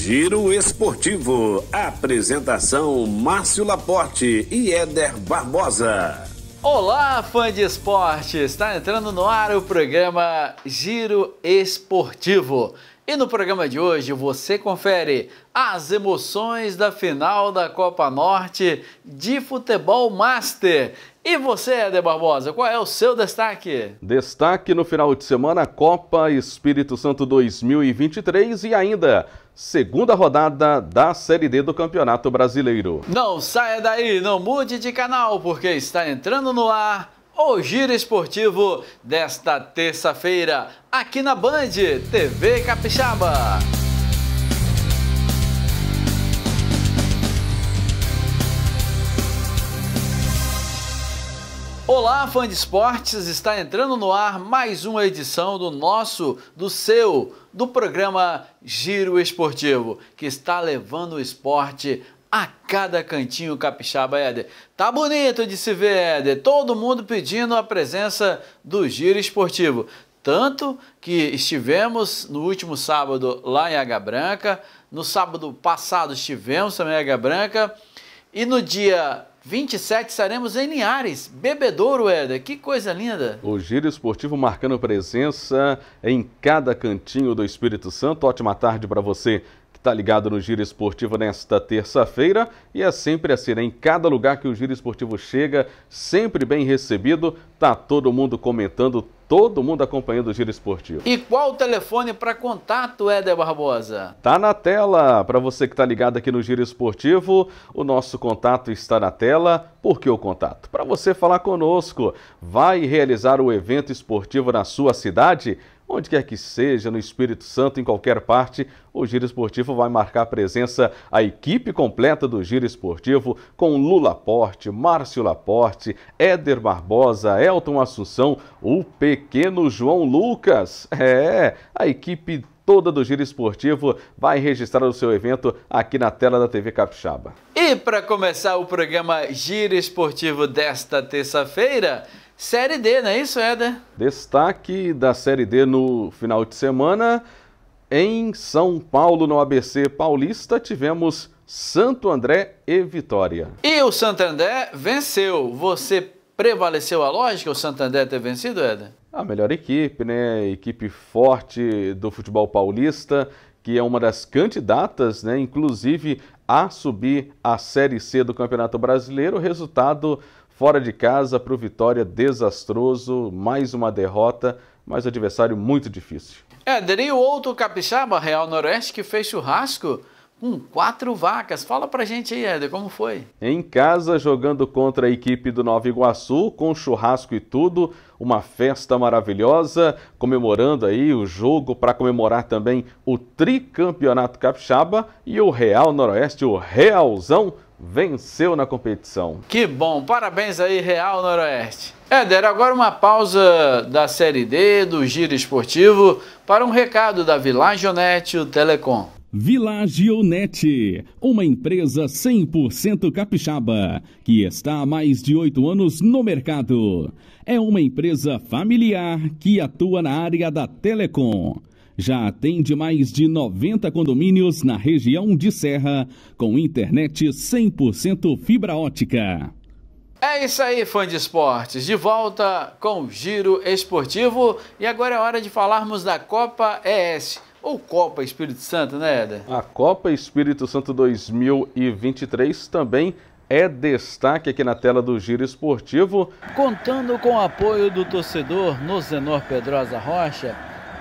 Giro Esportivo. Apresentação Márcio Laporte e Éder Barbosa. Olá, fã de esporte! Está entrando no ar o programa Giro Esportivo. E no programa de hoje você confere as emoções da final da Copa Norte de Futebol Master e você, Eder Barbosa, qual é o seu destaque? Destaque no final de semana, Copa Espírito Santo 2023 e ainda segunda rodada da Série D do Campeonato Brasileiro. Não saia daí, não mude de canal, porque está entrando no ar o Giro Esportivo desta terça-feira, aqui na Band TV Capixaba. Olá, fã de esportes! Está entrando no ar mais uma edição do nosso, do seu, do programa Giro Esportivo, que está levando o esporte a cada cantinho capixaba, Éder. Tá bonito de se ver, Éder. Todo mundo pedindo a presença do Giro Esportivo. Tanto que estivemos no último sábado lá em Água Branca, no sábado passado estivemos também em Água Branca, e no dia 27 estaremos em Linhares, Bebedouro, Éder. Que coisa linda! O Giro Esportivo marcando presença em cada cantinho do Espírito Santo. Ótima tarde para você que está ligado no Giro Esportivo nesta terça-feira. E é sempre assim, né? em cada lugar que o Giro Esportivo chega, sempre bem recebido. Tá todo mundo comentando todo mundo acompanhando o Giro Esportivo. E qual o telefone para contato, Éder Barbosa? Tá na tela. Para você que está ligado aqui no Giro Esportivo, o nosso contato está na tela. Por que o contato? Para você falar conosco. Vai realizar o evento esportivo na sua cidade? Onde quer que seja, no Espírito Santo, em qualquer parte, o Giro Esportivo vai marcar presença a equipe completa do Giro Esportivo com Lula Porte, Márcio Laporte, Éder Barbosa, Elton Assunção, o pequeno João Lucas. É, a equipe toda do Giro Esportivo vai registrar o seu evento aqui na tela da TV Capixaba. E para começar o programa Giro Esportivo desta terça-feira, Série D, não é isso, Éder? Destaque da Série D no final de semana. Em São Paulo, no ABC Paulista, tivemos Santo André e Vitória. E o Santo André venceu. Você prevaleceu a lógica o Santo André ter vencido, Éder? A melhor equipe, né? Equipe forte do futebol paulista, que é uma das candidatas, né? Inclusive a subir a Série C do Campeonato Brasileiro. Resultado Fora de casa, para o Vitória, desastroso, mais uma derrota, mas adversário muito difícil. É, o outro capixaba, Real Noroeste, que fez churrasco com quatro vacas. Fala pra gente aí, Éder, como foi? Em casa, jogando contra a equipe do Nova Iguaçu, com churrasco e tudo, uma festa maravilhosa, comemorando aí o jogo para comemorar também o tricampeonato capixaba e o Real Noroeste, o Realzão, venceu na competição. Que bom, parabéns aí Real Noroeste. Éder, agora uma pausa da Série D, do Giro Esportivo, para um recado da Vilagionete Telecom. Vilagionete, uma empresa 100% capixaba, que está há mais de oito anos no mercado. É uma empresa familiar que atua na área da telecom já atende mais de 90 condomínios na região de Serra, com internet 100% fibra ótica. É isso aí, fã de esportes. De volta com o Giro Esportivo. E agora é hora de falarmos da Copa ES. Ou Copa Espírito Santo, né, Eder? A Copa Espírito Santo 2023 também é destaque aqui na tela do Giro Esportivo. Contando com o apoio do torcedor Nozenor Pedrosa Rocha,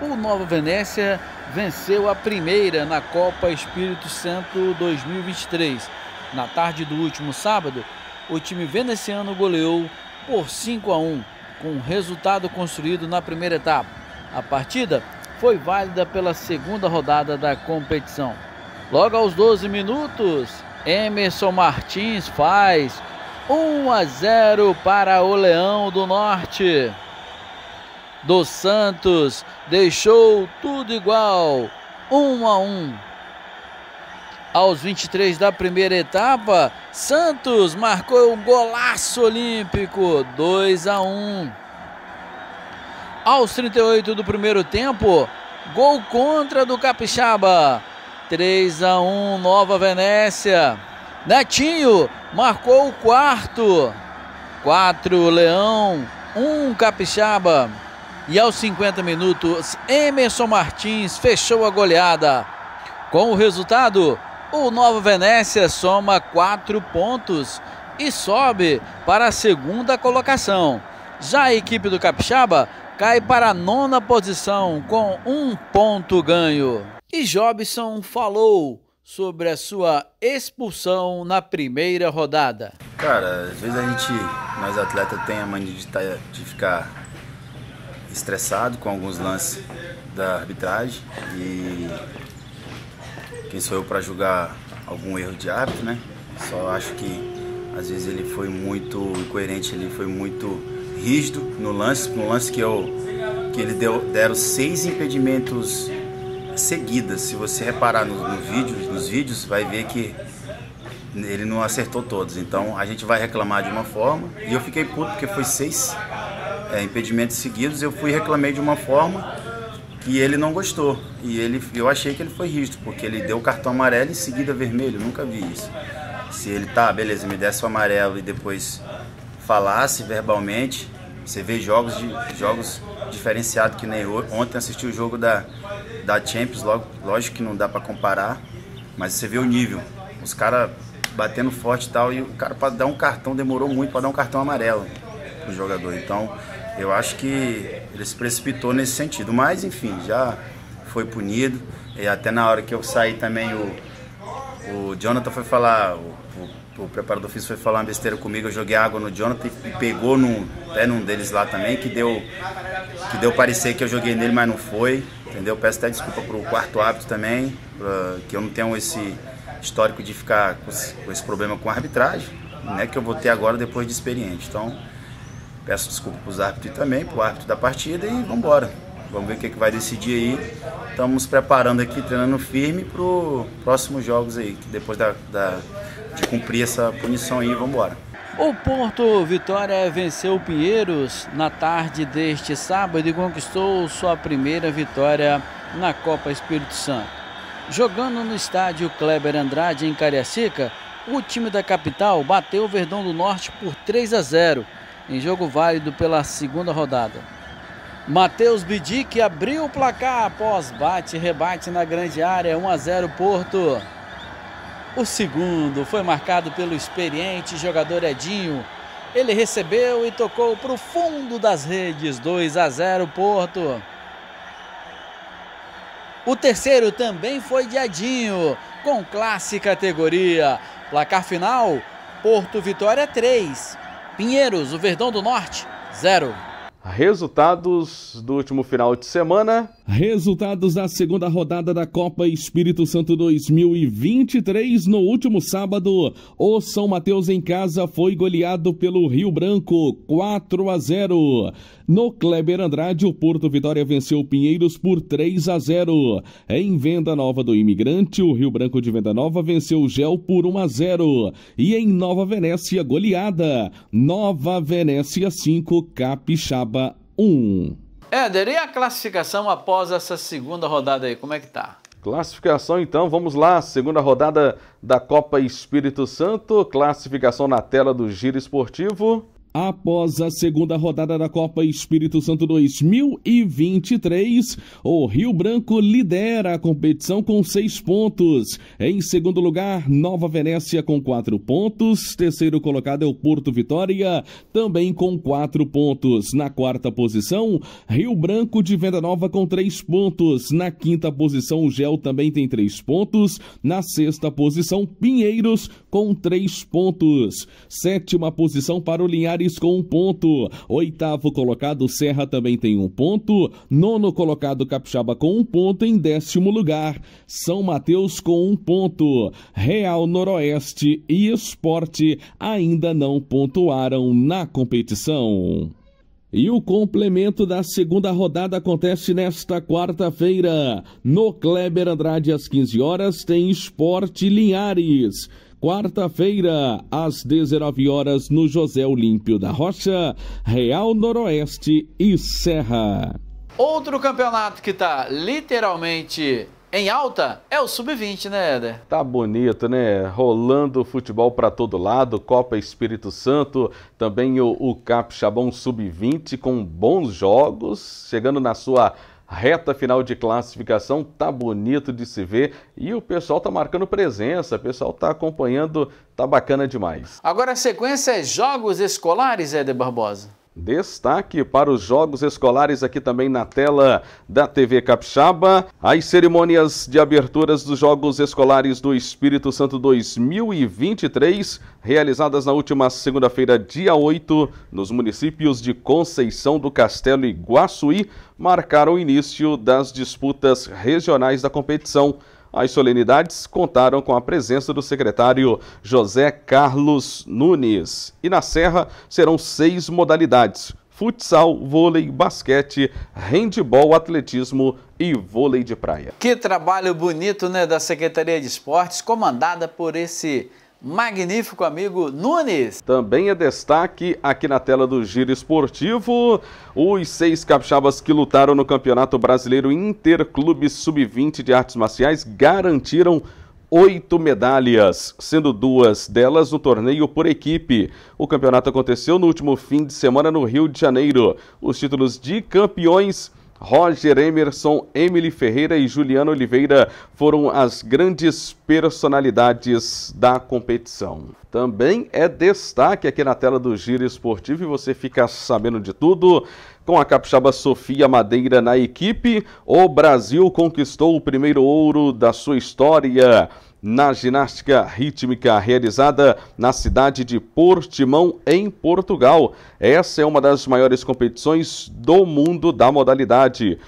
o Nova Venécia venceu a primeira na Copa Espírito Santo 2023. Na tarde do último sábado, o time veneciano goleou por 5 a 1, com o resultado construído na primeira etapa. A partida foi válida pela segunda rodada da competição. Logo aos 12 minutos, Emerson Martins faz 1 a 0 para o Leão do Norte do Santos deixou tudo igual, um a um. Aos 23 da primeira etapa, Santos marcou um golaço olímpico, 2 a 1. Aos 38 do primeiro tempo, gol contra do Capixaba, 3 a 1, Nova Venécia. Netinho marcou o quarto, 4 Leão, 1 Capixaba. E aos 50 minutos, Emerson Martins fechou a goleada. Com o resultado, o Nova Venécia soma 4 pontos e sobe para a segunda colocação. Já a equipe do Capixaba cai para a nona posição com um ponto ganho. E Jobson falou sobre a sua expulsão na primeira rodada. Cara, às vezes a gente, nós atletas, tem a mania de, tá, de ficar estressado com alguns lances da arbitragem e quem sou eu para julgar algum erro de árbitro, né? Só acho que às vezes ele foi muito incoerente, ele foi muito rígido no lance, no lance que eu que ele deu, deram seis impedimentos seguidas. Se você reparar no, no vídeo, nos vídeos, vai ver que ele não acertou todos. Então a gente vai reclamar de uma forma. E eu fiquei puto porque foi seis é, impedimentos seguidos, eu fui e reclamei de uma forma que ele não gostou. E ele, eu achei que ele foi rígido, porque ele deu o cartão amarelo e em seguida vermelho, nunca vi isso. Se ele, tá, beleza, me desse o amarelo e depois falasse verbalmente, você vê jogos, de, jogos diferenciados que nem ontem assisti o jogo da, da Champions, logo, lógico que não dá para comparar, mas você vê o nível. Os caras batendo forte e tal, e o cara para dar um cartão demorou muito para dar um cartão amarelo pro jogador. Então, eu acho que ele se precipitou nesse sentido. Mas, enfim, já foi punido. E até na hora que eu saí também, o, o Jonathan foi falar, o, o, o preparador físico foi falar uma besteira comigo. Eu joguei água no Jonathan e pegou num, até num deles lá também, que deu, que deu parecer que eu joguei nele, mas não foi. Entendeu? Peço até desculpa pro quarto árbitro também, pra, que eu não tenho esse histórico de ficar com esse, com esse problema com a arbitragem, né, que eu vou ter agora depois de experiente. Então, Peço desculpa para os árbitros também, para o árbitro da partida e vamos embora. Vamos ver o que, é que vai decidir aí. Estamos preparando aqui, treinando firme para os próximos jogos aí, depois da, da, de cumprir essa punição aí, vamos embora. O Porto Vitória venceu o Pinheiros na tarde deste sábado e conquistou sua primeira vitória na Copa Espírito Santo. Jogando no estádio Kleber Andrade, em Cariacica, o time da capital bateu o Verdão do Norte por 3 a 0 em jogo válido pela segunda rodada. Matheus Bidic abriu o placar após bate rebate na grande área, 1 a 0 Porto. O segundo foi marcado pelo experiente jogador Edinho. Ele recebeu e tocou para o fundo das redes, 2 a 0 Porto. O terceiro também foi de Edinho, com classe categoria. Placar final, Porto Vitória 3, Pinheiros, o Verdão do Norte, 0. Resultados do último final de semana. Resultados da segunda rodada da Copa Espírito Santo 2023. No último sábado, o São Mateus em casa foi goleado pelo Rio Branco 4 a 0. No Kleber Andrade, o Porto Vitória venceu o Pinheiros por 3 a 0. Em Venda Nova do Imigrante, o Rio Branco de Venda Nova venceu o Gel por 1 a 0. E em Nova Venécia, goleada. Nova Venécia 5, Capixaba 1. Éder, e a classificação após essa segunda rodada aí, como é que tá? Classificação então, vamos lá, segunda rodada da Copa Espírito Santo, classificação na tela do Giro Esportivo. Após a segunda rodada da Copa Espírito Santo 2023, o Rio Branco lidera a competição com seis pontos. Em segundo lugar, Nova Venécia com quatro pontos. Terceiro colocado é o Porto Vitória, também com quatro pontos. Na quarta posição, Rio Branco de Venda Nova com três pontos. Na quinta posição, o Gel também tem três pontos. Na sexta posição, Pinheiros com três pontos. Sétima posição para o Linhares Soares com um ponto. Oitavo colocado, Serra também tem um ponto. Nono colocado, Capixaba com um ponto. Em décimo lugar, São Mateus com um ponto. Real Noroeste e Esporte ainda não pontuaram na competição. E o complemento da segunda rodada acontece nesta quarta-feira. No Kleber Andrade, às 15 horas, tem Esporte Linhares quarta-feira, às 19 horas, no José Olímpio da Rocha, Real Noroeste e Serra. Outro campeonato que está literalmente em alta é o sub-20, né, Eder? Tá bonito, né? Rolando futebol para todo lado, Copa Espírito Santo, também o, o Capixabão sub-20 com bons jogos, chegando na sua Reta final de classificação, tá bonito de se ver e o pessoal tá marcando presença, o pessoal tá acompanhando, tá bacana demais. Agora a sequência é jogos escolares, Éder Barbosa. Destaque para os Jogos Escolares aqui também na tela da TV Capixaba. As cerimônias de aberturas dos Jogos Escolares do Espírito Santo 2023, realizadas na última segunda-feira, dia 8, nos municípios de Conceição do Castelo e Guaçuí, marcaram o início das disputas regionais da competição. As solenidades contaram com a presença do secretário José Carlos Nunes. E na Serra serão seis modalidades: futsal, vôlei, basquete, handebol, atletismo e vôlei de praia. Que trabalho bonito, né, da Secretaria de Esportes, comandada por esse magnífico amigo Nunes. Também é destaque aqui na tela do Giro Esportivo, os seis capixabas que lutaram no Campeonato Brasileiro Interclube Sub-20 de Artes Marciais garantiram oito medalhas, sendo duas delas no torneio por equipe. O campeonato aconteceu no último fim de semana no Rio de Janeiro. Os títulos de campeões Roger Emerson, Emily Ferreira e Juliana Oliveira foram as grandes personalidades da competição. Também é destaque aqui na tela do Giro Esportivo e você fica sabendo de tudo. Com a capixaba Sofia Madeira na equipe, o Brasil conquistou o primeiro ouro da sua história na ginástica rítmica realizada na cidade de Portimão, em Portugal. Essa é uma das maiores competições do mundo da modalidade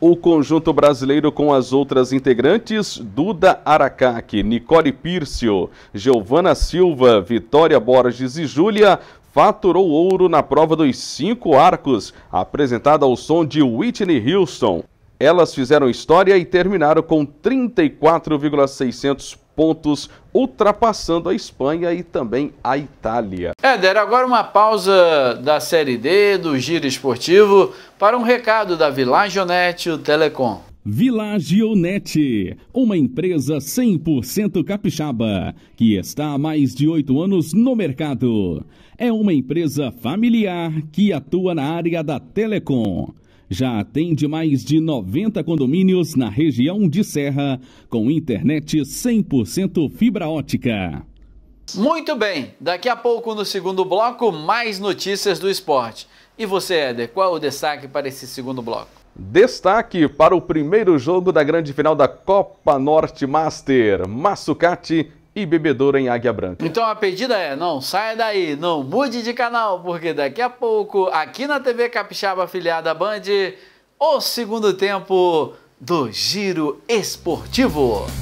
o conjunto brasileiro com as outras integrantes Duda Aracaque, Nicole Pírcio, Giovana Silva, Vitória Borges e Júlia faturou ouro na prova dos cinco arcos, apresentada ao som de Whitney Houston. Elas fizeram história e terminaram com 34,600 pontos, ultrapassando a Espanha e também a Itália. Éder, agora uma pausa da Série D, do Giro Esportivo, para um recado da Vilagionete Telecom. Vilagionete, uma empresa 100% capixaba, que está há mais de oito anos no mercado. É uma empresa familiar que atua na área da telecom já atende mais de 90 condomínios na região de Serra, com internet 100% fibra ótica. Muito bem, daqui a pouco no segundo bloco, mais notícias do esporte. E você, Éder, qual é o destaque para esse segundo bloco? Destaque para o primeiro jogo da grande final da Copa Norte Master, Massucati e bebedouro em Águia Branca. Então a pedida é: não saia daí, não mude de canal, porque daqui a pouco, aqui na TV Capixaba afiliada à Band, o segundo tempo do Giro Esportivo.